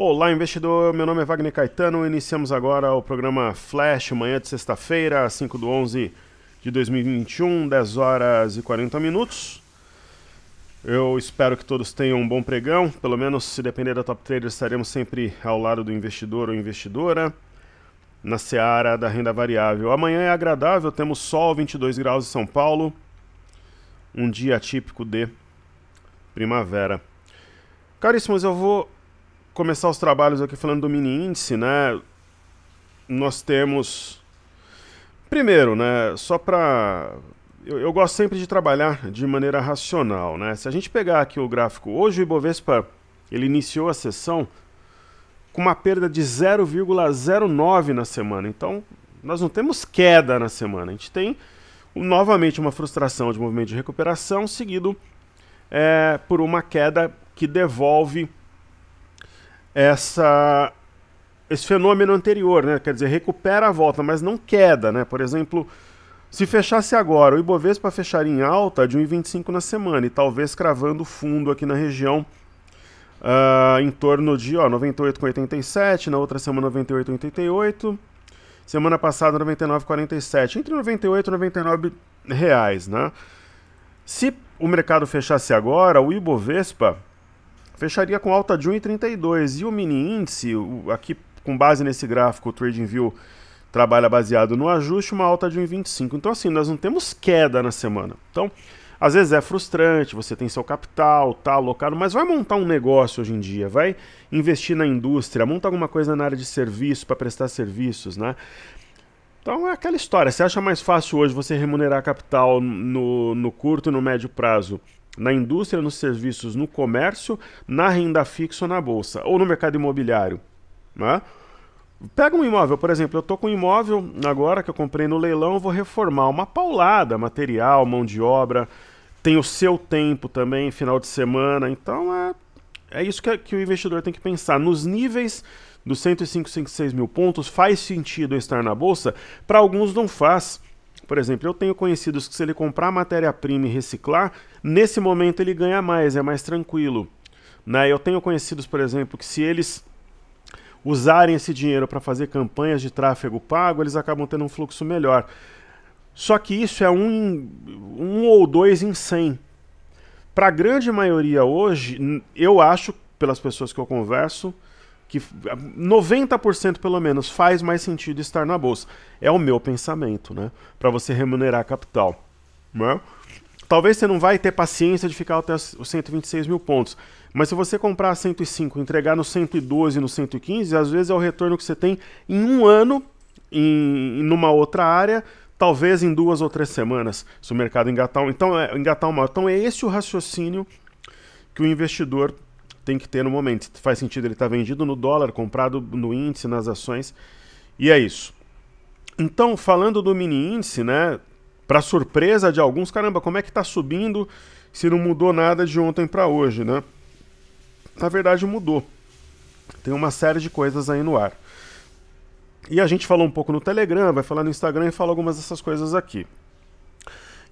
Olá, investidor. Meu nome é Wagner Caetano. Iniciamos agora o programa Flash, manhã de sexta-feira, 5 do 11 de 2021, 10 horas e 40 minutos. Eu espero que todos tenham um bom pregão. Pelo menos, se depender da Top Trader, estaremos sempre ao lado do investidor ou investidora na seara da renda variável. Amanhã é agradável, temos sol, 22 graus em São Paulo. Um dia típico de primavera. Caríssimos, eu vou começar os trabalhos aqui falando do mini índice, né? Nós temos. Primeiro, né? Só para. Eu, eu, gosto sempre de trabalhar de maneira racional, né? Se a gente pegar aqui o gráfico, hoje o Ibovespa ele iniciou a sessão com uma perda de 0,09 na semana. Então, nós não temos queda na semana. A gente tem novamente uma frustração de movimento de recuperação, seguido é, por uma queda que devolve essa esse fenômeno anterior, né? Quer dizer, recupera a volta, mas não queda, né? Por exemplo, se fechasse agora, o Ibovespa fecharia em alta de 1,25 na semana e talvez cravando fundo aqui na região uh, em torno de 98,87, na outra semana 98,88, semana passada 99,47, entre 98 e 99 reais, né? Se o mercado fechasse agora, o Ibovespa fecharia com alta de 1,32. E o mini índice, aqui com base nesse gráfico, o TradingView trabalha baseado no ajuste, uma alta de 1,25. Então, assim, nós não temos queda na semana. Então, às vezes é frustrante, você tem seu capital, tá alocado, mas vai montar um negócio hoje em dia, vai investir na indústria, monta alguma coisa na área de serviço para prestar serviços, né? Então é aquela história, você acha mais fácil hoje você remunerar capital no, no curto e no médio prazo na indústria, nos serviços, no comércio, na renda fixa ou na bolsa, ou no mercado imobiliário. Né? Pega um imóvel, por exemplo, eu estou com um imóvel agora que eu comprei no leilão, vou reformar uma paulada, material, mão de obra, tem o seu tempo também, final de semana, então é, é isso que, que o investidor tem que pensar. Nos níveis dos 105, 56 mil pontos, faz sentido estar na bolsa? Para alguns não faz. Por exemplo, eu tenho conhecidos que se ele comprar matéria-prima e reciclar, nesse momento ele ganha mais, é mais tranquilo. Né? Eu tenho conhecidos, por exemplo, que se eles usarem esse dinheiro para fazer campanhas de tráfego pago, eles acabam tendo um fluxo melhor. Só que isso é um, um ou dois em cem Para a grande maioria hoje, eu acho, pelas pessoas que eu converso, que 90% pelo menos faz mais sentido estar na bolsa. É o meu pensamento, né? Para você remunerar capital. Né? Talvez você não vai ter paciência de ficar até os 126 mil pontos, mas se você comprar 105, entregar no 112, no 115, às vezes é o retorno que você tem em um ano, em, em outra área, talvez em duas ou três semanas, se o mercado engatar, então, é, engatar uma. Então é esse o raciocínio que o investidor tem que ter no momento. Faz sentido ele estar tá vendido no dólar, comprado no índice, nas ações. E é isso. Então, falando do mini índice, né? Para surpresa de alguns, caramba, como é que está subindo se não mudou nada de ontem para hoje, né? Na verdade, mudou. Tem uma série de coisas aí no ar. E a gente falou um pouco no Telegram, vai falar no Instagram e fala algumas dessas coisas aqui.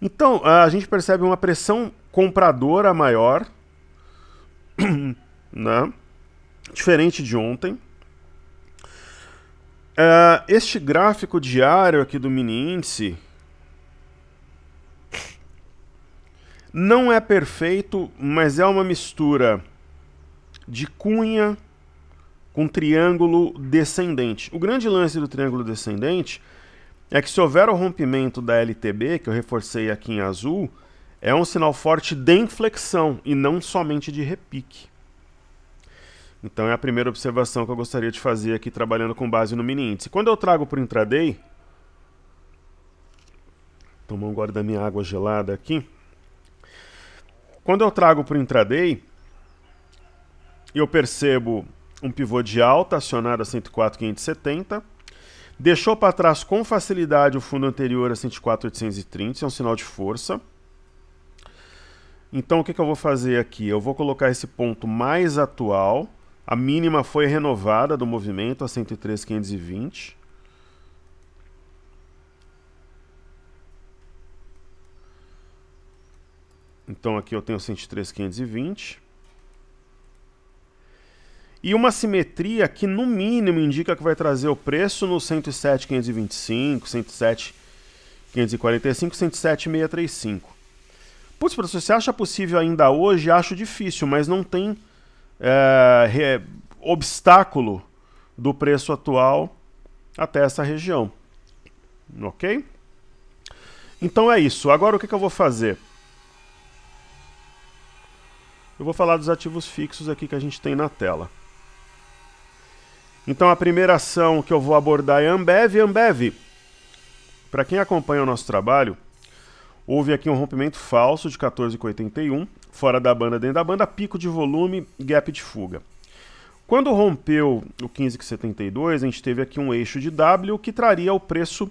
Então, a gente percebe uma pressão compradora maior né? Diferente de ontem. Uh, este gráfico diário aqui do mini índice não é perfeito, mas é uma mistura de cunha com triângulo descendente. O grande lance do triângulo descendente é que se houver o rompimento da LTB, que eu reforcei aqui em azul, é um sinal forte de inflexão e não somente de repique. Então é a primeira observação que eu gostaria de fazer aqui trabalhando com base no mini índice. Quando eu trago para o intraday, tomar um gole da minha água gelada aqui. Quando eu trago para o intraday, eu percebo um pivô de alta acionado a 104,570. Deixou para trás com facilidade o fundo anterior a 104,830, isso é um sinal de força. Então o que, que eu vou fazer aqui? Eu vou colocar esse ponto mais atual a mínima foi renovada do movimento a 103,520. Então aqui eu tenho 103,520. E uma simetria que no mínimo indica que vai trazer o preço no 107,525, 107,545, 107,635. Putz, professor, você acha possível ainda hoje? Acho difícil, mas não tem é, obstáculo do preço atual até essa região. Ok? Então é isso. Agora o que, que eu vou fazer? Eu vou falar dos ativos fixos aqui que a gente tem na tela. Então a primeira ação que eu vou abordar é Ambev. Ambev, para quem acompanha o nosso trabalho, houve aqui um rompimento falso de 14,81 fora da banda, dentro da banda, pico de volume, gap de fuga. Quando rompeu o 1572, a gente teve aqui um eixo de W que traria o preço.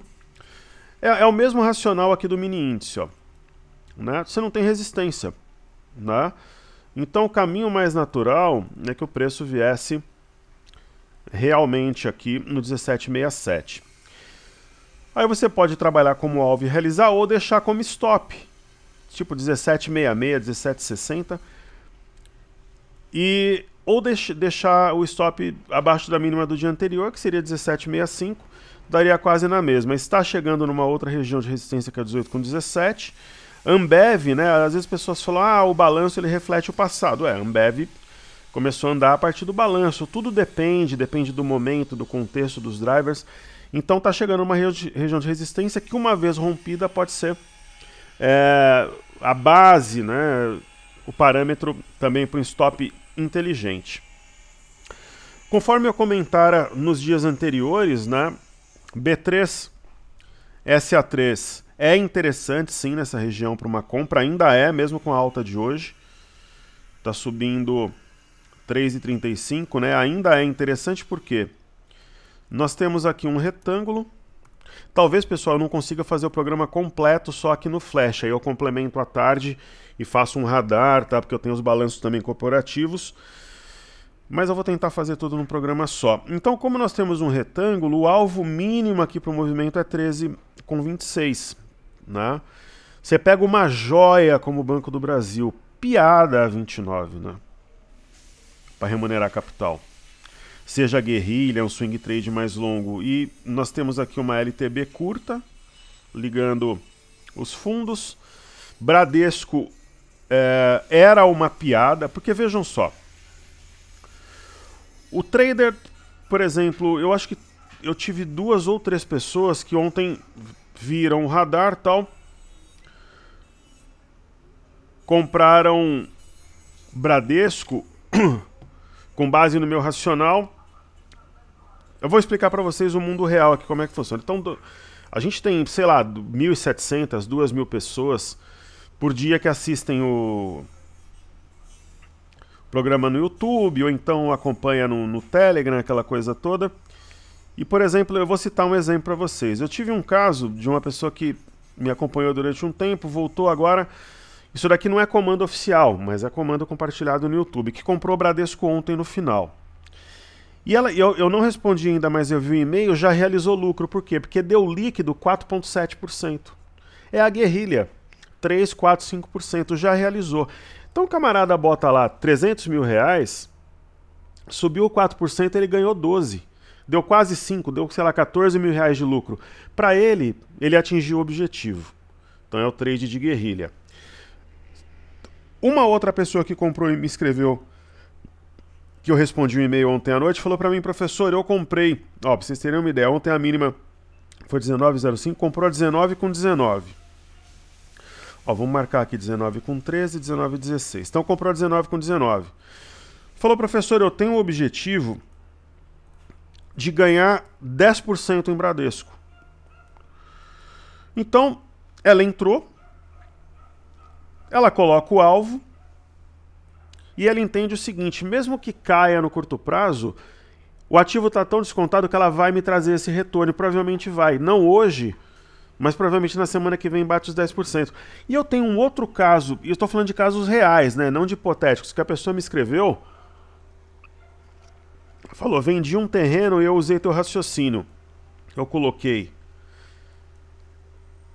É, é o mesmo racional aqui do mini índice, ó. Né? Você não tem resistência, né? Então o caminho mais natural é que o preço viesse realmente aqui no 1767. Aí você pode trabalhar como alvo e realizar ou deixar como stop, tipo 1766, 1760 e ou deix, deixar o stop abaixo da mínima do dia anterior, que seria 1765, daria quase na mesma. Está chegando numa outra região de resistência que é 18 com 17. Ambev, né? Às vezes pessoas falam: "Ah, o balanço ele reflete o passado". É, Ambev começou a andar a partir do balanço. Tudo depende, depende do momento, do contexto dos drivers. Então está chegando uma região de resistência que, uma vez rompida, pode ser é, a base, né, o parâmetro também para um stop inteligente. Conforme eu comentara nos dias anteriores, né, B3 SA3 é interessante sim nessa região para uma compra, ainda é, mesmo com a alta de hoje. Está subindo 3,35, né? Ainda é interessante porque nós temos aqui um retângulo Talvez, pessoal, eu não consiga fazer o programa completo só aqui no Flash. Aí eu complemento à tarde e faço um radar, tá? Porque eu tenho os balanços também corporativos. Mas eu vou tentar fazer tudo num programa só. Então, como nós temos um retângulo, o alvo mínimo aqui para o movimento é 13,26, né? Você pega uma joia como o Banco do Brasil, piada né? a 29, né? Para remunerar capital seja guerrilha, um swing trade mais longo. E nós temos aqui uma LTB curta, ligando os fundos. Bradesco é, era uma piada, porque vejam só. O trader, por exemplo, eu acho que eu tive duas ou três pessoas que ontem viram o radar tal, compraram Bradesco com base no meu racional eu vou explicar para vocês o mundo real aqui, como é que funciona. Então, do, a gente tem, sei lá, 1.700, 2.000 pessoas por dia que assistem o programa no YouTube, ou então acompanha no, no Telegram, aquela coisa toda. E, por exemplo, eu vou citar um exemplo para vocês. Eu tive um caso de uma pessoa que me acompanhou durante um tempo, voltou agora. Isso daqui não é comando oficial, mas é comando compartilhado no YouTube, que comprou o Bradesco ontem no final. E ela, eu, eu não respondi ainda, mas eu vi o e-mail, já realizou lucro. Por quê? Porque deu líquido 4,7%. É a guerrilha. 3, 4, 5% já realizou. Então o camarada bota lá 300 mil reais, subiu 4%, ele ganhou 12%. Deu quase 5, deu, sei lá, 14 mil reais de lucro. Para ele, ele atingiu o objetivo. Então é o trade de guerrilha. Uma outra pessoa que comprou e me escreveu que eu respondi um e-mail ontem à noite, falou para mim, professor, eu comprei, ó, pra vocês terem uma ideia, ontem a mínima foi 19,05, comprou 19 com 19. Ó, vamos marcar aqui 19 com 13, 19 16. Então comprou 19 com 19. Falou, professor, eu tenho o objetivo de ganhar 10% em Bradesco. Então, ela entrou, ela coloca o alvo, e ela entende o seguinte: mesmo que caia no curto prazo, o ativo está tão descontado que ela vai me trazer esse retorno. Provavelmente vai. Não hoje, mas provavelmente na semana que vem bate os 10%. E eu tenho um outro caso, e eu estou falando de casos reais, né? não de hipotéticos, que a pessoa me escreveu. Falou, vendi um terreno e eu usei teu raciocínio. Eu coloquei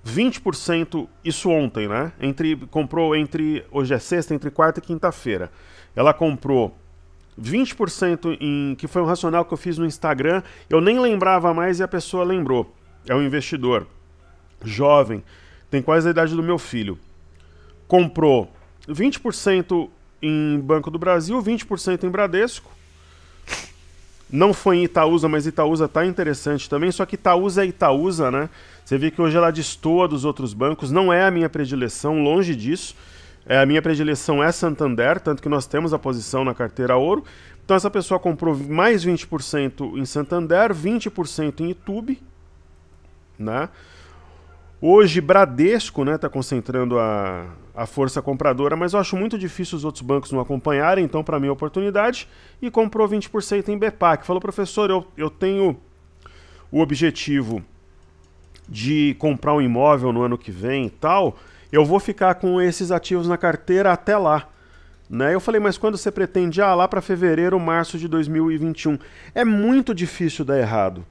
20%, isso ontem, né? Entre, comprou entre. Hoje é sexta, entre quarta e quinta-feira. Ela comprou 20% em. que foi um racional que eu fiz no Instagram. Eu nem lembrava mais e a pessoa lembrou. É um investidor. Jovem, tem quase a idade do meu filho. Comprou 20% em Banco do Brasil, 20% em Bradesco, não foi em Itaúsa, mas Itaúsa tá interessante também, só que Itaúsa é Itaúsa, né? Você vê que hoje ela destoa dos outros bancos, não é a minha predileção, longe disso. É, a minha predileção é Santander, tanto que nós temos a posição na carteira ouro. Então essa pessoa comprou mais 20% em Santander, 20% em YouTube, né? Hoje Bradesco, né, tá concentrando a a força compradora, mas eu acho muito difícil os outros bancos não acompanharem, então para mim é oportunidade, e comprou 20% em Bepac. Falou, professor, eu, eu tenho o objetivo de comprar um imóvel no ano que vem e tal, eu vou ficar com esses ativos na carteira até lá. Né? Eu falei, mas quando você pretende? Ah, lá para fevereiro, março de 2021. É muito difícil dar errado.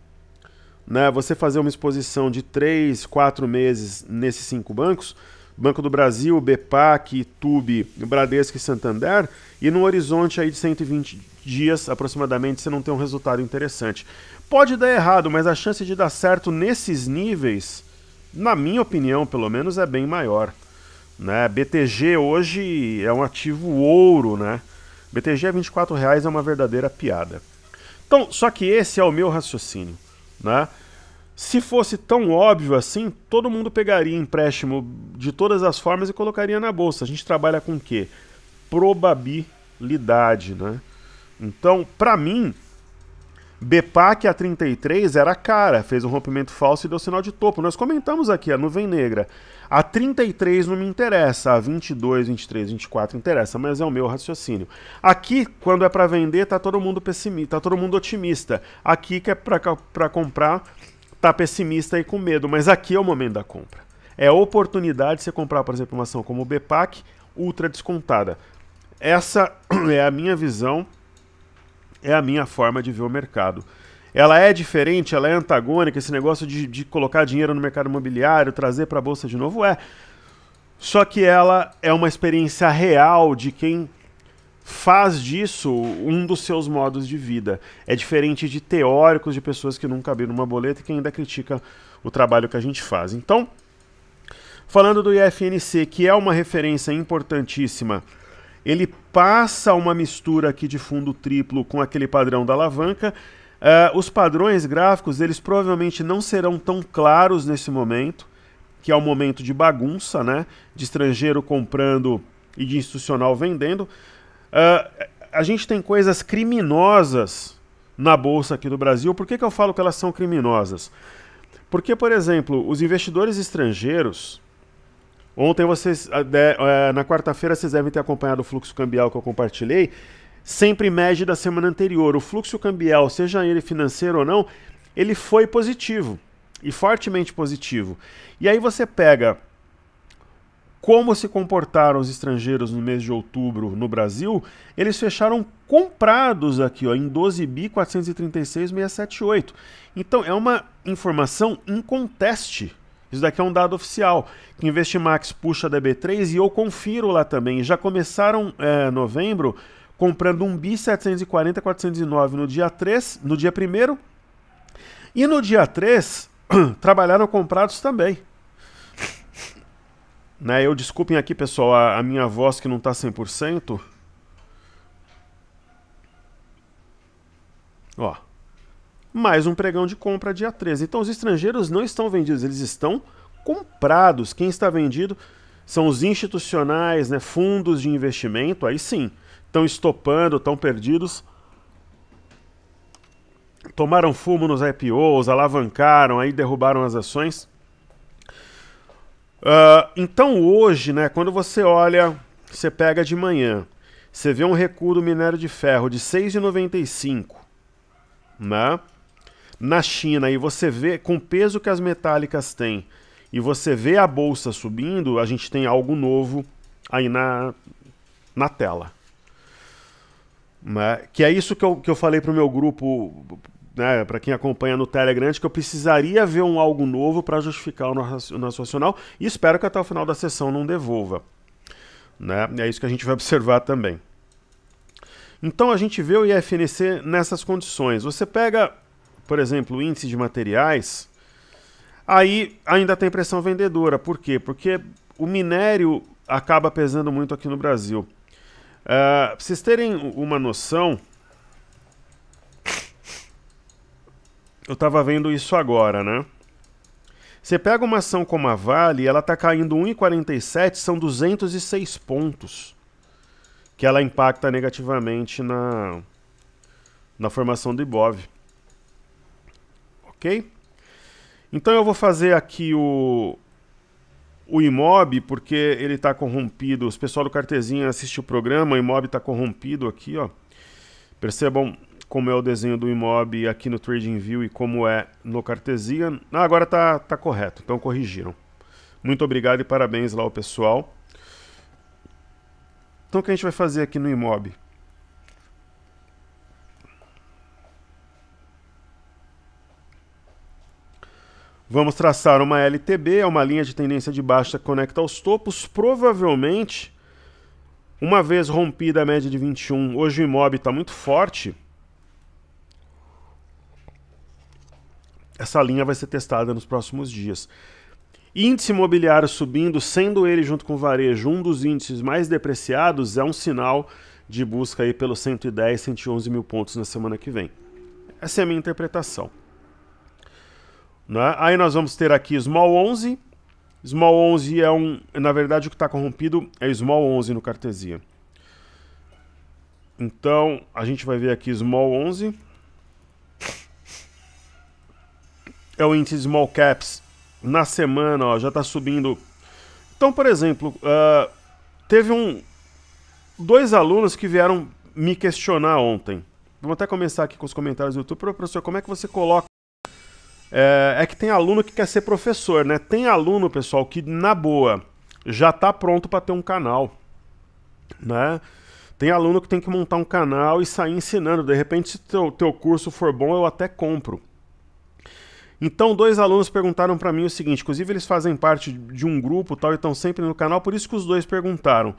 Né? Você fazer uma exposição de 3, 4 meses nesses cinco bancos, Banco do Brasil, BEPAC, TUB, Bradesco e Santander, e no horizonte aí de 120 dias aproximadamente você não tem um resultado interessante. Pode dar errado, mas a chance de dar certo nesses níveis, na minha opinião, pelo menos é bem maior. Né? BTG hoje é um ativo ouro, né? BTG a 24 reais é uma verdadeira piada. Então, só que esse é o meu raciocínio, né? Se fosse tão óbvio assim, todo mundo pegaria empréstimo de todas as formas e colocaria na bolsa. A gente trabalha com o quê? Probabilidade, né? Então, para mim, BPAC a 33 era cara, fez um rompimento falso e deu sinal de topo. Nós comentamos aqui a nuvem negra. A 33 não me interessa, a 22, 23, 24 interessa, mas é o meu raciocínio. Aqui, quando é para vender, tá todo mundo pessimista, tá todo mundo otimista. Aqui que é para comprar, está pessimista e com medo, mas aqui é o momento da compra. É a oportunidade de você comprar, por exemplo, uma ação como o BPAC, ultra descontada. Essa é a minha visão, é a minha forma de ver o mercado. Ela é diferente, ela é antagônica, esse negócio de, de colocar dinheiro no mercado imobiliário, trazer para a bolsa de novo, é. Só que ela é uma experiência real de quem faz disso um dos seus modos de vida. É diferente de teóricos, de pessoas que nunca abriram uma boleta e que ainda critica o trabalho que a gente faz. Então, falando do IFNC, que é uma referência importantíssima, ele passa uma mistura aqui de fundo triplo com aquele padrão da alavanca. Uh, os padrões gráficos, eles provavelmente não serão tão claros nesse momento, que é o momento de bagunça, né? De estrangeiro comprando e de institucional vendendo. Uh, a gente tem coisas criminosas na bolsa aqui do Brasil. Por que, que eu falo que elas são criminosas? Porque, por exemplo, os investidores estrangeiros. Ontem vocês, ah, eh, na quarta-feira, vocês devem ter acompanhado o fluxo cambial que eu compartilhei. Sempre mede da semana anterior. O fluxo cambial, seja ele financeiro ou não, ele foi positivo e fortemente positivo. E aí você pega como se comportaram os estrangeiros no mês de outubro no Brasil, eles fecharam comprados aqui ó, em 12 Então é uma informação inconteste. Isso daqui é um dado oficial que Investimax puxa a db 3 e eu confiro lá também. Já começaram é, novembro comprando um bi 740 409 no dia 3, no dia 1 e no dia 3 trabalharam comprados também. Né? Eu desculpem aqui, pessoal, a, a minha voz que não está 100%. Ó. Mais um pregão de compra dia 13. Então os estrangeiros não estão vendidos, eles estão comprados. Quem está vendido são os institucionais, né, fundos de investimento, aí sim, estão estopando, estão perdidos. Tomaram fumo nos IPOs, alavancaram, aí derrubaram as ações. Uh, então hoje, né, quando você olha, você pega de manhã, você vê um recuo do minério de ferro de 6,95, né? Na China e você vê com o peso que as metálicas têm e você vê a bolsa subindo, a gente tem algo novo aí na, na tela. Né? Que é isso que eu, que eu falei pro meu grupo, né, para quem acompanha no Telegram, de que eu precisaria ver um algo novo para justificar o nosso racional e espero que até o final da sessão não devolva. Né? É isso que a gente vai observar também. Então a gente vê o IFNC nessas condições. Você pega, por exemplo, o índice de materiais, aí ainda tem pressão vendedora. Por quê? Porque o minério acaba pesando muito aqui no Brasil. Uh, pra vocês terem uma noção, eu estava vendo isso agora, né? Você pega uma ação como a Vale, ela está caindo 1,47, são 206 pontos que ela impacta negativamente na, na formação do Ibov. Ok? Então eu vou fazer aqui o, o IMOB, porque ele está corrompido. Os pessoal do Cartezinha assiste o programa, o IMOB está corrompido aqui, ó. Percebam como é o desenho do IMOB aqui no TradingView e como é no Cartesian. Ah, agora tá, tá correto, então corrigiram. Muito obrigado e parabéns lá ao pessoal. Então o que a gente vai fazer aqui no IMOB? Vamos traçar uma LTB, é uma linha de tendência de baixa que conecta aos topos. Provavelmente, uma vez rompida a média de 21, hoje o IMOB está muito forte. Essa linha vai ser testada nos próximos dias. Índice imobiliário subindo, sendo ele junto com o varejo um dos índices mais depreciados, é um sinal de busca aí pelos 110, 111 mil pontos na semana que vem. Essa é a minha interpretação. Né? Aí nós vamos ter aqui Small 11. Small 11 é um... Na verdade, o que está corrompido é Small 11 no Cartesia. Então, a gente vai ver aqui Small 11. é o índice Small Caps na semana, ó, já está subindo. Então, por exemplo, uh, teve um dois alunos que vieram me questionar ontem. Vamos até começar aqui com os comentários do YouTube. Professor, como é que você coloca? É, é que tem aluno que quer ser professor, né? Tem aluno, pessoal, que na boa já está pronto para ter um canal, né? Tem aluno que tem que montar um canal e sair ensinando. De repente, se teu, teu curso for bom, eu até compro. Então, dois alunos perguntaram para mim o seguinte, inclusive eles fazem parte de um grupo tal e estão sempre no canal, por isso que os dois perguntaram.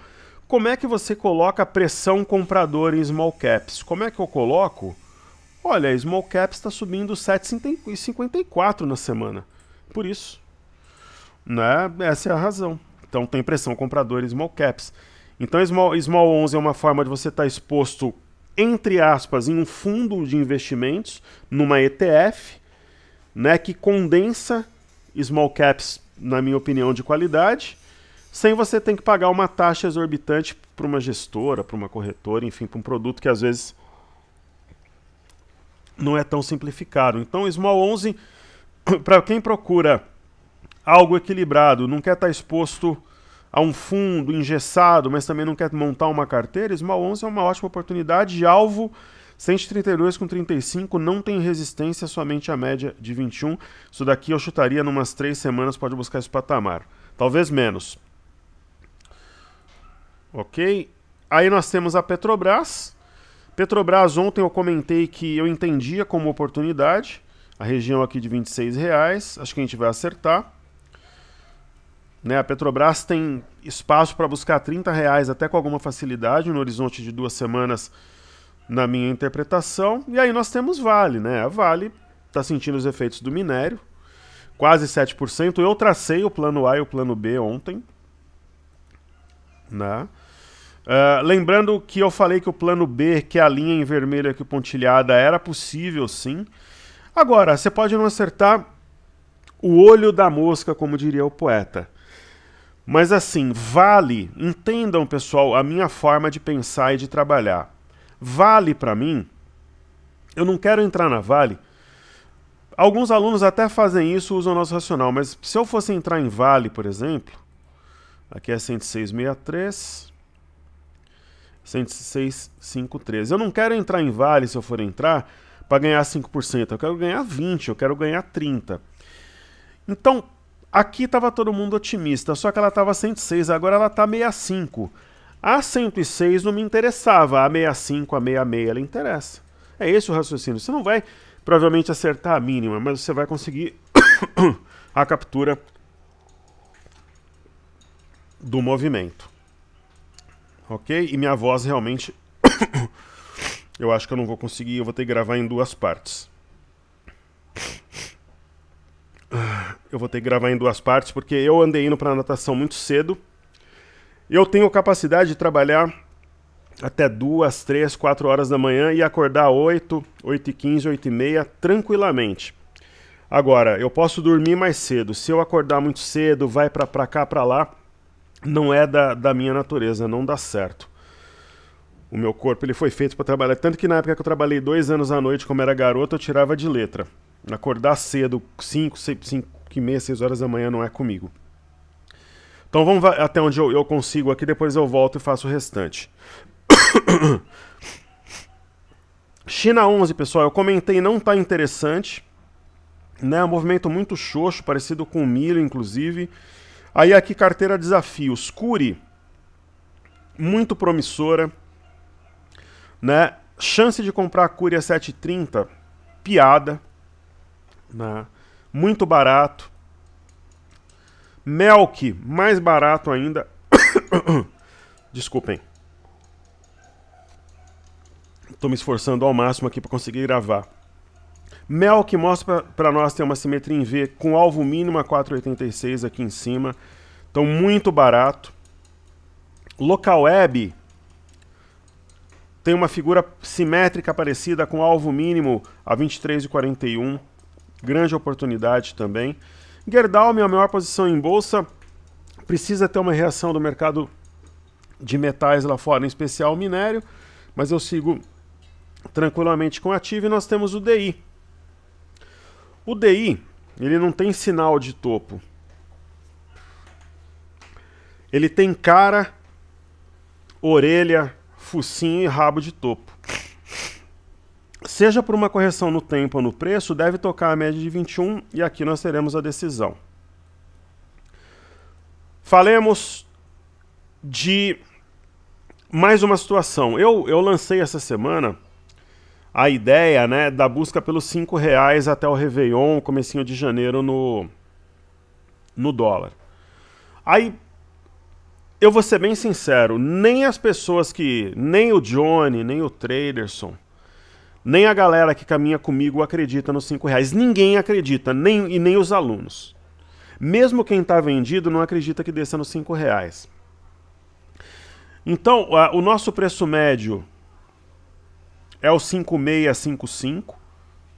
Como é que você coloca pressão comprador em small caps? Como é que eu coloco? Olha, small caps está subindo 7,54 na semana. Por isso. Né? Essa é a razão. Então tem pressão comprador em small caps. Então small, small 11 é uma forma de você estar tá exposto, entre aspas, em um fundo de investimentos, numa ETF, né, que condensa small caps, na minha opinião, de qualidade, sem você ter que pagar uma taxa exorbitante para uma gestora, para uma corretora, enfim, para um produto que às vezes não é tão simplificado. Então, Small 11, para quem procura algo equilibrado, não quer estar tá exposto a um fundo engessado, mas também não quer montar uma carteira, Small 11 é uma ótima oportunidade de alvo 132 com 35 não tem resistência, somente a média de 21. Isso daqui eu chutaria numas três semanas, pode buscar esse patamar. Talvez menos. Ok? Aí nós temos a Petrobras. Petrobras, ontem eu comentei que eu entendia como oportunidade. A região aqui de 26 reais, acho que a gente vai acertar. Né, a Petrobras tem espaço para buscar 30 reais até com alguma facilidade, no horizonte de duas semanas na minha interpretação. E aí nós temos Vale, né? A Vale está sentindo os efeitos do minério, quase 7%. Eu tracei o plano A e o plano B ontem. Né? Uh, lembrando que eu falei que o plano B, que é a linha em vermelho aqui pontilhada, era possível sim. Agora, você pode não acertar o olho da mosca, como diria o poeta. Mas assim, vale, entendam pessoal, a minha forma de pensar e de trabalhar. Vale para mim, eu não quero entrar na Vale. Alguns alunos até fazem isso, usam o nosso racional, mas se eu fosse entrar em Vale, por exemplo, aqui é 106,63, 10653. Eu não quero entrar em Vale se eu for entrar para ganhar 5%, eu quero ganhar 20%, eu quero ganhar 30%. Então, aqui estava todo mundo otimista, só que ela estava 106, agora ela está 65%. A 106 não me interessava, a 65, a 66 ela interessa. É esse o raciocínio. Você não vai provavelmente acertar a mínima, mas você vai conseguir a captura do movimento. Ok? E minha voz realmente. eu acho que eu não vou conseguir, eu vou ter que gravar em duas partes. Eu vou ter que gravar em duas partes porque eu andei indo para natação muito cedo. Eu tenho capacidade de trabalhar até duas, três, quatro horas da manhã e acordar 8, 8 e 15, 8 e meia tranquilamente. Agora, eu posso dormir mais cedo. Se eu acordar muito cedo, vai para pra cá, para lá, não é da, da minha natureza, não dá certo. O meu corpo ele foi feito para trabalhar. Tanto que na época que eu trabalhei dois anos à noite, como era garoto, eu tirava de letra. Acordar cedo, 5, 5 e meia, 6 horas da manhã, não é comigo. Então vamos até onde eu, eu consigo aqui, depois eu volto e faço o restante. China 11, pessoal, eu comentei, não tá interessante. Né? É um movimento muito xoxo, parecido com milho, inclusive. Aí aqui carteira desafios. Curi, muito promissora. Né? Chance de comprar a Curi a 7,30, piada. Né? Muito barato. Melk, mais barato ainda. Desculpem. Estou me esforçando ao máximo aqui para conseguir gravar. Melk mostra para nós tem uma simetria em V com alvo mínimo a 4,86 aqui em cima. Então, muito barato. Local Web tem uma figura simétrica parecida com alvo mínimo a 23,41. Grande oportunidade também. Gerdau, minha maior posição em bolsa, precisa ter uma reação do mercado de metais lá fora, em especial o minério, mas eu sigo tranquilamente com ativo e nós temos o DI. O DI, ele não tem sinal de topo. Ele tem cara, orelha, focinho e rabo de topo seja por uma correção no tempo ou no preço, deve tocar a média de 21 e aqui nós teremos a decisão. Falemos de mais uma situação. Eu, eu lancei essa semana a ideia né, da busca pelos cinco reais até o Réveillon, comecinho de janeiro, no, no dólar. Aí, eu vou ser bem sincero, nem as pessoas que, nem o Johnny, nem o Traderson, nem a galera que caminha comigo acredita nos cinco reais. Ninguém acredita, nem, e nem os alunos. Mesmo quem está vendido não acredita que desça nos cinco reais. Então, a, o nosso preço médio é o 5655,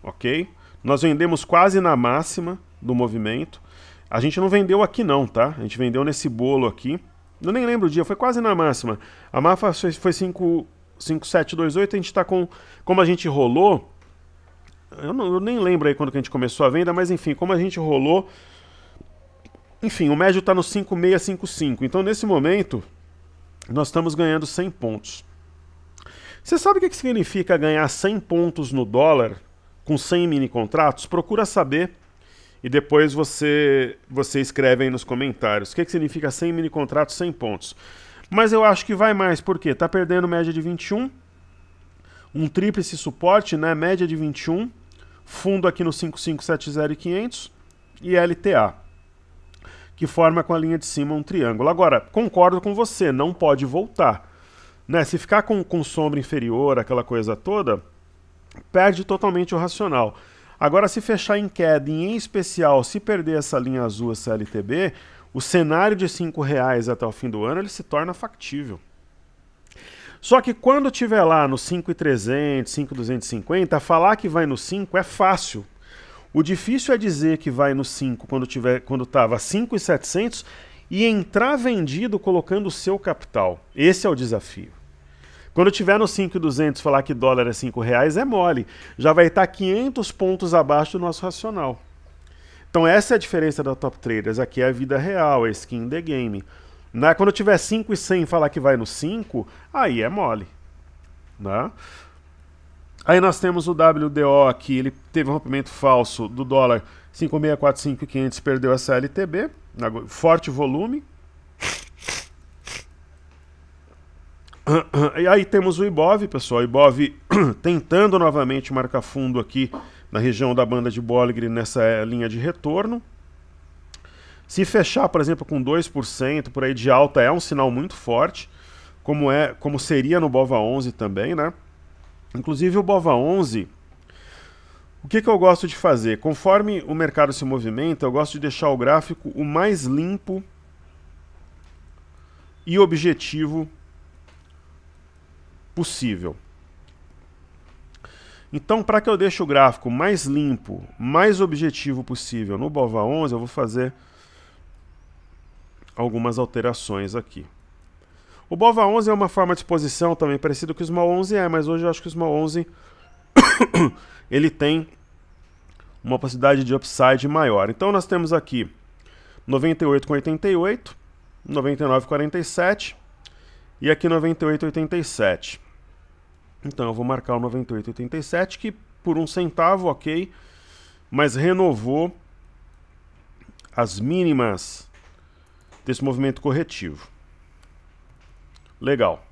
ok? Nós vendemos quase na máxima do movimento. A gente não vendeu aqui não, tá? A gente vendeu nesse bolo aqui. Eu nem lembro o dia, foi quase na máxima. A máfia foi 5 5728, a gente está com. Como a gente rolou. Eu, não, eu nem lembro aí quando que a gente começou a venda, mas enfim, como a gente rolou. Enfim, o médio está no 5655. Então, nesse momento, nós estamos ganhando 100 pontos. Você sabe o que significa ganhar 100 pontos no dólar com 100 mini contratos? Procura saber e depois você, você escreve aí nos comentários. O que significa 100 mini contratos, 100 pontos? Mas eu acho que vai mais, porque está perdendo média de 21, um tríplice suporte, né? Média de 21, fundo aqui no 5570 e 500 e LTA, que forma com a linha de cima um triângulo. Agora, concordo com você, não pode voltar. Né? Se ficar com, com sombra inferior, aquela coisa toda, perde totalmente o racional. Agora, se fechar em queda, e em especial se perder essa linha azul, essa LTB, o cenário de cinco reais até o fim do ano ele se torna factível. Só que quando tiver lá no 5.300, 5.250, falar que vai no 5 é fácil. O difícil é dizer que vai no 5 quando tiver quando estava 5.700 e entrar vendido colocando o seu capital. Esse é o desafio. Quando tiver no 5.200 falar que dólar é 5 reais é mole, já vai estar tá 500 pontos abaixo do nosso racional. Então essa é a diferença da Top Traders. Aqui é a vida real, é skin in the game. Né? Quando tiver 5 e 100 falar que vai no 5, aí é mole. Né? Aí nós temos o WDO aqui, ele teve um rompimento falso do dólar 5.645.500, perdeu essa LTB, né? forte volume. E aí temos o IBOV, pessoal, o IBOV tentando novamente marcar fundo aqui na região da banda de Bollinger nessa eh, linha de retorno. Se fechar, por exemplo, com 2% por aí de alta é um sinal muito forte, como é, como seria no Bova 11 também, né? Inclusive o Bova 11, o que, que eu gosto de fazer? Conforme o mercado se movimenta, eu gosto de deixar o gráfico o mais limpo e objetivo possível. Então, para que eu deixe o gráfico mais limpo, mais objetivo possível no BOVA 11, eu vou fazer algumas alterações aqui. O BOVA 11 é uma forma de exposição também parecido que o Small 11 é, mas hoje eu acho que o Small 11 ele tem uma possibilidade de upside maior. Então nós temos aqui 98,88, 99,47 e aqui 98,87. Então eu vou marcar o 98,87, que por um centavo, ok, mas renovou as mínimas desse movimento corretivo. Legal.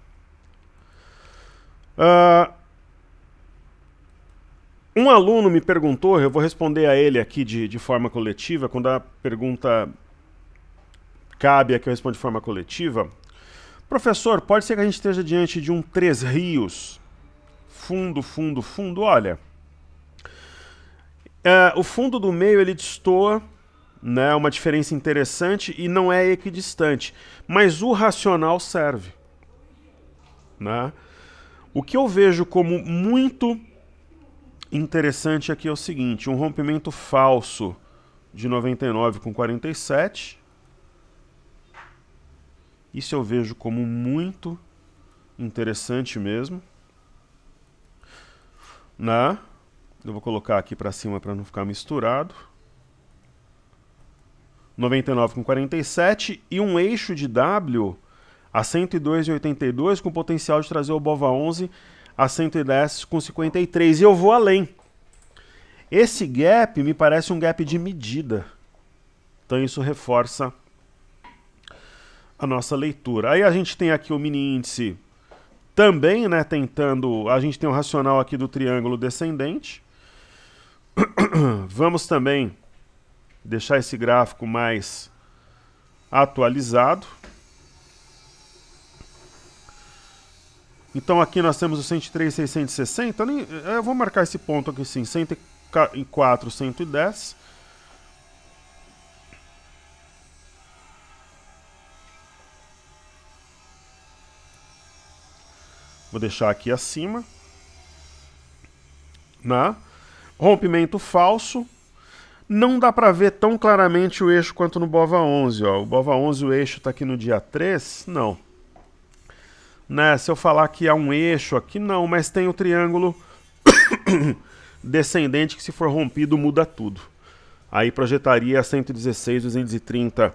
Uh, um aluno me perguntou, eu vou responder a ele aqui de, de forma coletiva, quando a pergunta cabe a é que eu respondo de forma coletiva. Professor, pode ser que a gente esteja diante de um Três Rios fundo, fundo, fundo, olha. É, o fundo do meio ele destoa, né? Uma diferença interessante e não é equidistante. Mas o racional serve, né? O que eu vejo como muito interessante aqui é o seguinte: um rompimento falso de 99 com 47. Isso eu vejo como muito interessante mesmo né? Eu vou colocar aqui para cima para não ficar misturado. 99 com 47 e um eixo de W a 102,82 com potencial de trazer o Bova 11 a 110 com 53 e eu vou além. Esse gap me parece um gap de medida. Então isso reforça a nossa leitura. Aí a gente tem aqui o mini índice também, né, tentando, a gente tem um racional aqui do triângulo descendente. Vamos também deixar esse gráfico mais atualizado. Então aqui nós temos o 103, 660. Eu vou marcar esse ponto aqui sim, 104, 110. Vou deixar aqui acima. na né? Rompimento falso. Não dá para ver tão claramente o eixo quanto no BOVA 11. Ó. O BOVA 11, o eixo está aqui no dia 3? Não. Né? Se eu falar que há um eixo aqui, não, mas tem o triângulo descendente que se for rompido muda tudo. Aí projetaria 116, 230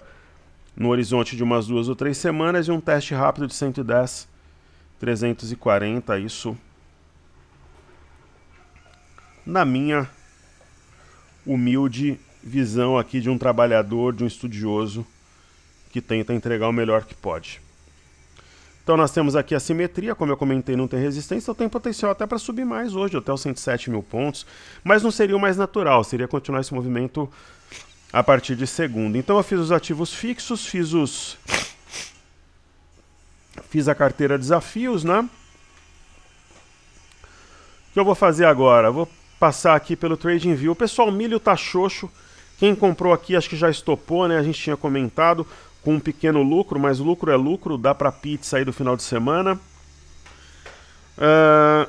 no horizonte de umas duas ou três semanas e um teste rápido de 110 340, isso. Na minha humilde visão aqui de um trabalhador, de um estudioso que tenta entregar o melhor que pode. Então nós temos aqui a simetria, como eu comentei, não tem resistência, então tem potencial até para subir mais hoje, até os 107 mil pontos, mas não seria o mais natural, seria continuar esse movimento a partir de segundo. Então eu fiz os ativos fixos, fiz os Fiz a carteira desafios, né? O que eu vou fazer agora? Vou passar aqui pelo Trading View. Pessoal, milho tá xoxo. Quem comprou aqui acho que já estopou, né? A gente tinha comentado com um pequeno lucro, mas lucro é lucro, dá para pizza aí do final de semana. Uh, ah,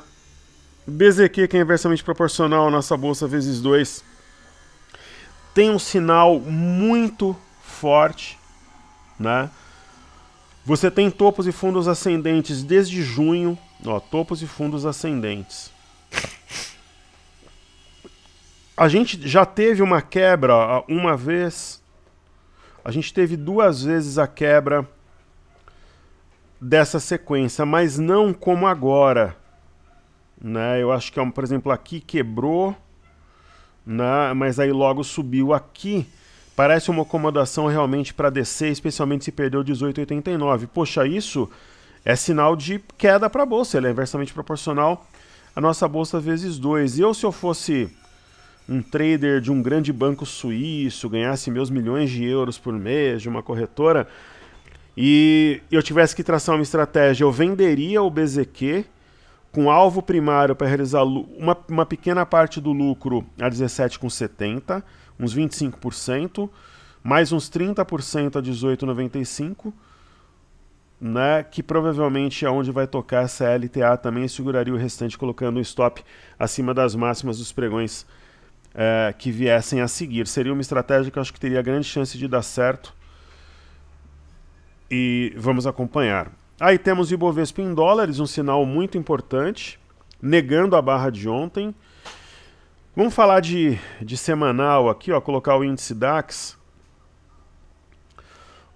BZQ, que é inversamente proporcional nossa bolsa vezes 2, tem um sinal muito forte, né? Você tem topos e fundos ascendentes desde junho. Ó, topos e fundos ascendentes. A gente já teve uma quebra uma vez. A gente teve duas vezes a quebra dessa sequência, mas não como agora. Né? Eu acho que, é por exemplo, aqui quebrou, né? mas aí logo subiu aqui. Parece uma acomodação realmente para descer, especialmente se perdeu 18,89. Poxa, isso é sinal de queda para a bolsa, ela é inversamente proporcional à nossa bolsa vezes 2. Eu, se eu fosse um trader de um grande banco suíço, ganhasse meus milhões de euros por mês de uma corretora e eu tivesse que traçar uma estratégia, eu venderia o BZQ com alvo primário para realizar uma, uma pequena parte do lucro a 17,70 uns 25%, mais uns 30% a 18,95%, né, que provavelmente é onde vai tocar essa LTA também, seguraria o restante colocando um stop acima das máximas dos pregões é, que viessem a seguir. Seria uma estratégia que eu acho que teria grande chance de dar certo e vamos acompanhar. Aí temos o Ibovespa em dólares, um sinal muito importante, negando a barra de ontem. Vamos falar de, de semanal aqui, ó, colocar o índice DAX.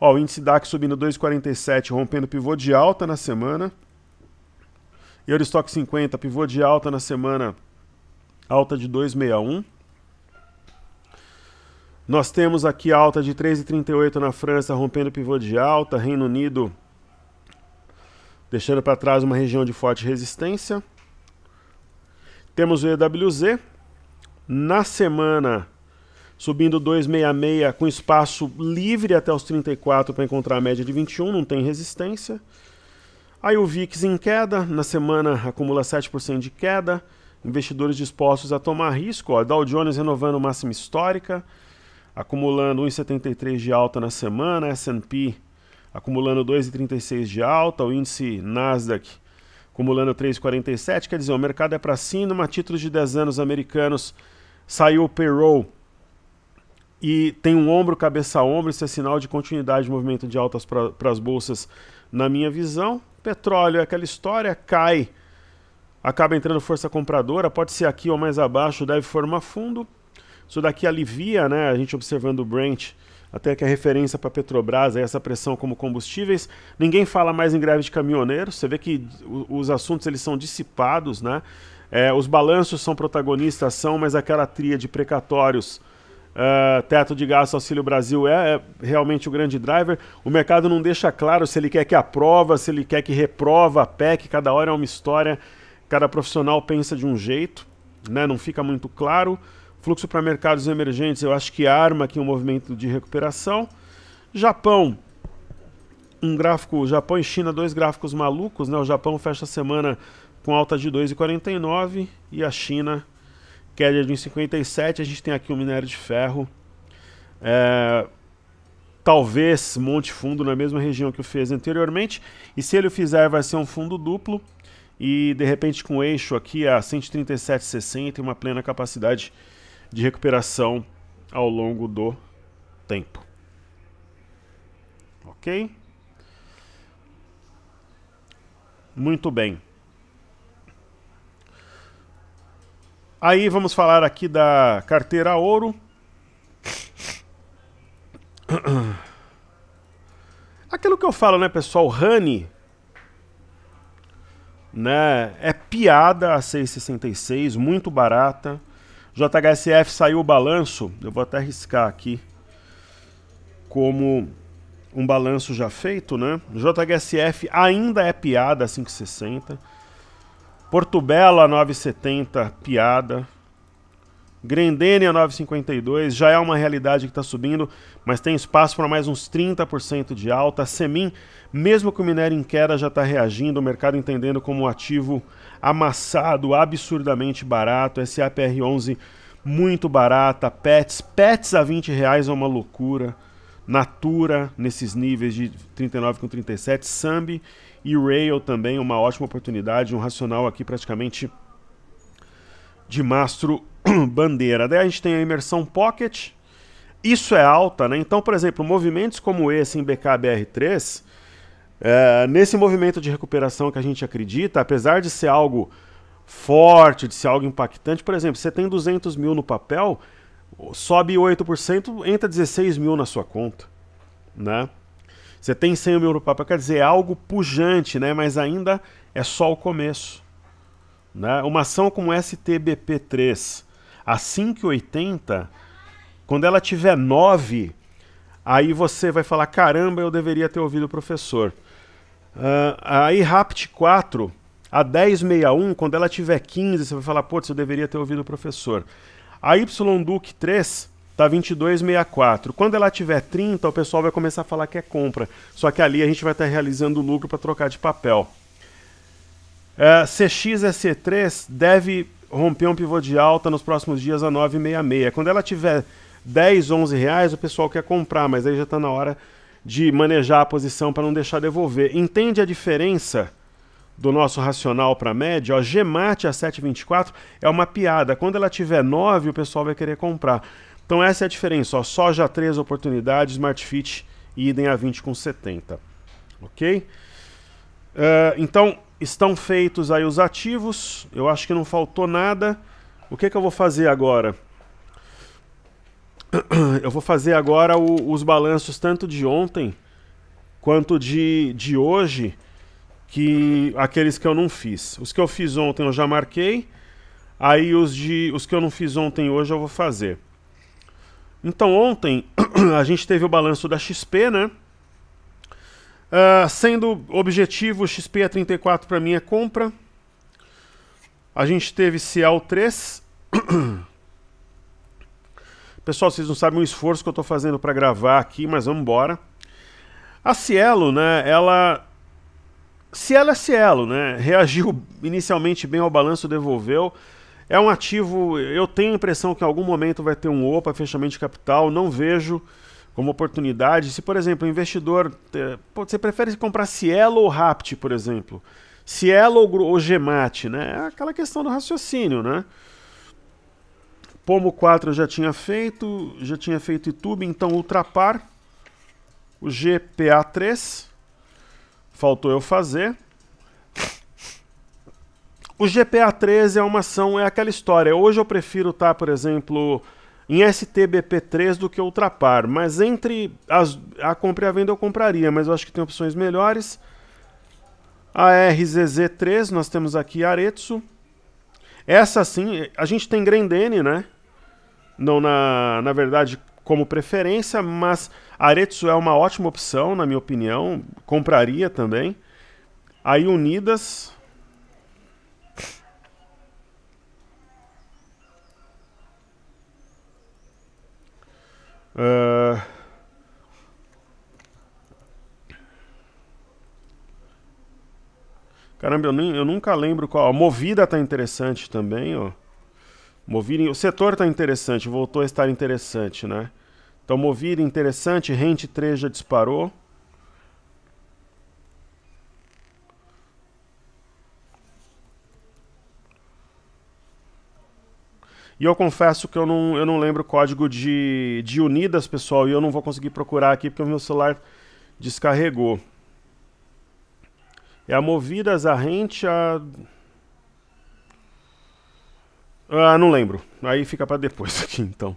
Ó, o índice DAX subindo 2,47, rompendo pivô de alta na semana. Eurostock 50, pivô de alta na semana, alta de 2,61. Nós temos aqui alta de 3,38 na França, rompendo pivô de alta. Reino Unido deixando para trás uma região de forte resistência. Temos o EWZ, na semana, subindo 2,66 com espaço livre até os 34 para encontrar a média de 21, não tem resistência. Aí o VIX em queda, na semana acumula 7% de queda, investidores dispostos a tomar risco, ó, Dow Jones renovando máxima histórica, acumulando 1,73 de alta na semana, S&P acumulando 2,36 de alta, o índice Nasdaq acumulando 3,47. Quer dizer, o mercado é para cima, títulos de 10 anos americanos, saiu o payroll e tem um ombro, cabeça a ombro, isso é sinal de continuidade de movimento de altas para as bolsas, na minha visão. Petróleo é aquela história, cai, acaba entrando força compradora, pode ser aqui ou mais abaixo, deve formar fundo. Isso daqui alivia, né? A gente observando o Brent até que a referência para a Petrobras é essa pressão como combustíveis. Ninguém fala mais em greve de caminhoneiros, você vê que os assuntos eles são dissipados, né? É, os balanços são protagonistas, são, mas aquela tria de precatórios, uh, teto de gasto, auxílio Brasil é, é, realmente o grande driver. O mercado não deixa claro se ele quer que aprova, se ele quer que reprova a PEC, cada hora é uma história, cada profissional pensa de um jeito, né? não fica muito claro. Fluxo para mercados emergentes, eu acho que arma aqui é um movimento de recuperação. Japão, um gráfico, Japão e China, dois gráficos malucos, né? O Japão fecha a semana com alta de 2,49 e a China queda de 1,57. A gente tem aqui o minério de ferro. É, talvez monte fundo na mesma região que o fez anteriormente. E se ele o fizer, vai ser um fundo duplo. E de repente com o eixo aqui a 137,60 e uma plena capacidade de recuperação ao longo do tempo. Ok? Muito bem. Aí vamos falar aqui da carteira ouro. Aquilo que eu falo, né, pessoal? Honey né? É piada a 6,66, muito barata. JHSF saiu o balanço, eu vou até riscar aqui como um balanço já feito, né? JHSF ainda é piada 560. Portubela 970 piada. Grendênia 952 já é uma realidade que está subindo, mas tem espaço para mais uns 30% de alta. Semin, mesmo com o minério em queda, já está reagindo, o mercado entendendo como um ativo amassado, absurdamente barato. SAPR11 muito barata. Pets, Pets a 20 reais é uma loucura. Natura nesses níveis de 39 com 37, Sambi e Rail também uma ótima oportunidade, um racional aqui praticamente de mastro bandeira. Daí a gente tem a imersão pocket. Isso é alta, né? Então, por exemplo, movimentos como esse em BKBR3, é, nesse movimento de recuperação que a gente acredita, apesar de ser algo forte, de ser algo impactante, por exemplo, você tem 200 mil no papel, sobe 8%, entra 16 mil na sua conta, né? Você tem 100 mil no papel, quer dizer, é algo pujante, né? Mas ainda é só o começo. Né? Uma ação como STBP3, a 5,80, quando ela tiver 9, aí você vai falar, caramba, eu deveria ter ouvido o professor. Uh, a IRAPT 4, a 1061, quando ela tiver 15, você vai falar, putz, eu deveria ter ouvido o professor. A y YDUC 3 tá 2264. Quando ela tiver 30, o pessoal vai começar a falar que é compra. Só que ali a gente vai estar tá realizando lucro para trocar de papel. Uh, é, CXSC3 é deve romper um pivô de alta nos próximos dias a 9,66. Quando ela tiver 10, 11 reais, o pessoal quer comprar, mas aí já está na hora de manejar a posição para não deixar devolver. Entende a diferença do nosso racional para média? Ó, Gemate a 7,24 é uma piada. Quando ela tiver 9, o pessoal vai querer comprar. Então essa é a diferença. Ó, soja 3 oportunidades, Smartfit idem a 20 com 70. Ok? Uh, então estão feitos aí os ativos. Eu acho que não faltou nada. O que, que eu vou fazer agora? Eu vou fazer agora o, os balanços tanto de ontem quanto de, de hoje, que aqueles que eu não fiz. Os que eu fiz ontem eu já marquei, aí os, de, os que eu não fiz ontem hoje eu vou fazer. Então ontem a gente teve o balanço da XP, né? Uh, sendo objetivo, XP a 34 para mim é compra. A gente teve Cial 3. Pessoal, vocês não sabem o esforço que eu estou fazendo para gravar aqui, mas vamos embora. A Cielo, né, ela... Cielo é Cielo, né? Reagiu inicialmente bem ao balanço, devolveu. É um ativo, eu tenho a impressão que em algum momento vai ter um OPA, fechamento de capital, não vejo como oportunidade. Se, por exemplo, o investidor, você prefere comprar Cielo ou Rapt, por exemplo? Cielo ou, ou Gemate, né? É aquela questão do raciocínio, né? Pomo 4 eu já tinha feito, já tinha feito YouTube, então ultrapar o GPA3. Faltou eu fazer. O gpa 3 é uma ação, é aquela história. Hoje eu prefiro estar, tá, por exemplo, em STBP3 do que ultrapar, mas entre as, a compra e a venda eu compraria, mas eu acho que tem opções melhores. A RZZ3, nós temos aqui Aretsu. Essa sim, a gente tem Grandene, né? não na, na verdade como preferência, mas Aretsu é uma ótima opção, na minha opinião. Compraria também. Aí Unidas. Uh... Caramba, eu, nem, eu nunca lembro qual. A Movida tá interessante também, ó. Movirem, o setor está interessante, voltou a estar interessante, né? Então movirem interessante, Rente 3 já disparou. E eu confesso que eu não, eu não lembro o código de, de Unidas, pessoal, e eu não vou conseguir procurar aqui porque o meu celular descarregou. É a Movidas, a Rente, a... Ah, não lembro. Aí fica para depois aqui, então.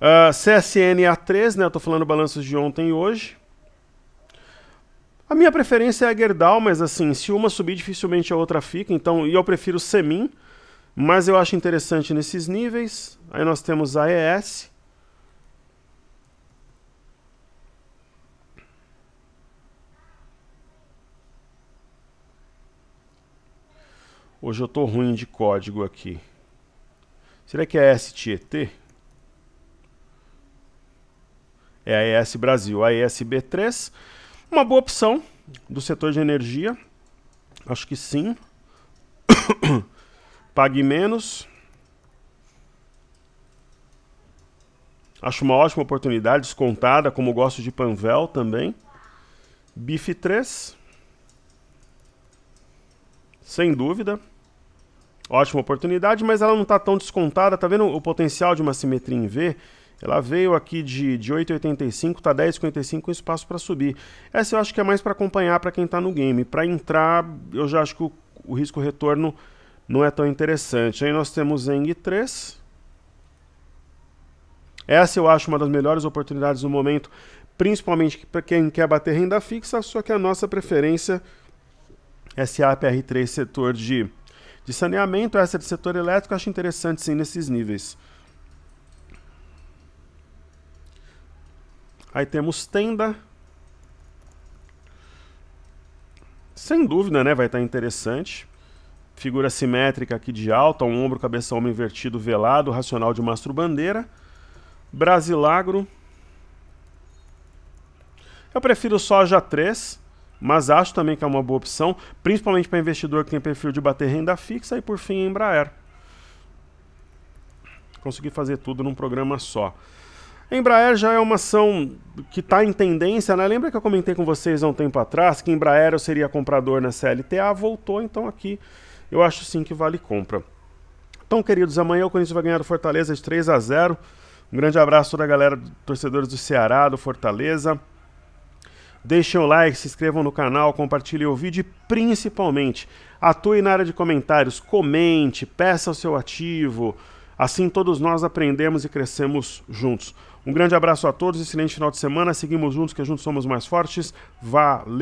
Uh, ah, CSNA3, né? Eu tô falando balanços de ontem e hoje. A minha preferência é a Gerdau, mas assim, se uma subir, dificilmente a outra fica. Então, e eu prefiro Semin, mas eu acho interessante nesses níveis. Aí nós temos a ES. Hoje eu tô ruim de código aqui. Será que é a STET? É a ES Brasil, a ESB3. Uma boa opção do setor de energia. Acho que sim. Pague menos. Acho uma ótima oportunidade, descontada, como gosto de Panvel também. BIF 3. Sem dúvida ótima oportunidade, mas ela não está tão descontada. Tá vendo o potencial de uma simetria em V? Ela veio aqui de, de 8,85, tá 10,55 com espaço para subir. Essa eu acho que é mais para acompanhar para quem está no game. Para entrar, eu já acho que o, o risco-retorno não é tão interessante. Aí nós temos Zeng 3. Essa eu acho uma das melhores oportunidades no momento, principalmente para quem quer bater renda fixa, só que a nossa preferência é SAPR3 setor de de saneamento, essa do setor elétrico, acho interessante sim nesses níveis. Aí temos tenda. Sem dúvida, né? Vai estar interessante. Figura simétrica aqui de alta, um ombro, cabeça, ombro invertido, velado, racional de mastro bandeira. Brasilagro. Eu prefiro soja 3 mas acho também que é uma boa opção, principalmente para investidor que tem perfil de bater renda fixa e por fim a Embraer. Consegui fazer tudo num programa só. Embraer já é uma ação que está em tendência, né? Lembra que eu comentei com vocês há um tempo atrás que Embraer eu seria comprador na CLTA, voltou, então aqui eu acho sim que vale compra. Então, queridos, amanhã o Corinthians vai ganhar do Fortaleza de 3 a 0. Um grande abraço da galera, torcedores do Ceará, do Fortaleza. Deixem o like, se inscrevam no canal, compartilhem o vídeo e principalmente atue na área de comentários, comente, peça o seu ativo. Assim todos nós aprendemos e crescemos juntos. Um grande abraço a todos, excelente final de semana. Seguimos juntos, que juntos somos mais fortes. Valeu!